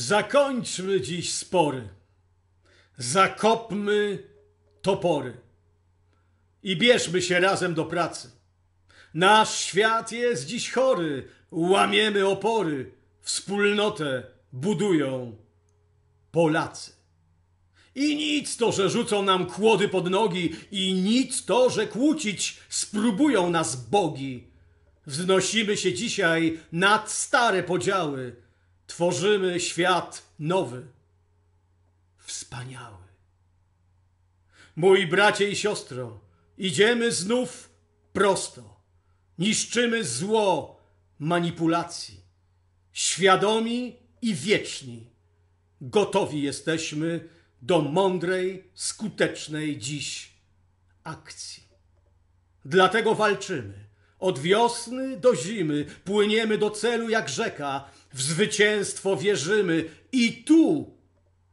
Zakończmy dziś spory, zakopmy topory i bierzmy się razem do pracy. Nasz świat jest dziś chory, łamiemy opory, wspólnotę budują Polacy. I nic to, że rzucą nam kłody pod nogi, i nic to, że kłócić spróbują nas bogi. Wznosimy się dzisiaj nad stare podziały Tworzymy świat nowy, wspaniały. Mój bracie i siostro, idziemy znów prosto. Niszczymy zło manipulacji. Świadomi i wieczni, gotowi jesteśmy do mądrej, skutecznej dziś akcji. Dlatego walczymy od wiosny do zimy płyniemy do celu jak rzeka, w zwycięstwo wierzymy i tu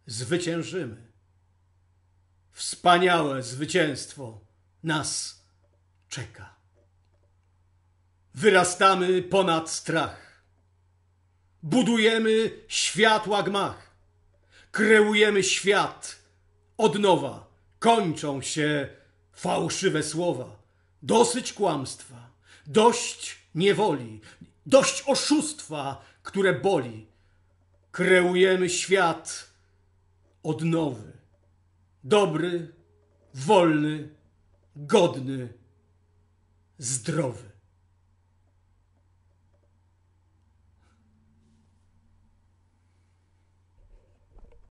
zwyciężymy. Wspaniałe zwycięstwo nas czeka. Wyrastamy ponad strach. Budujemy światła gmach. Kreujemy świat od nowa. Kończą się fałszywe słowa. Dosyć kłamstwa dość niewoli, dość oszustwa, które boli. Kreujemy świat odnowy, dobry, wolny, godny, zdrowy.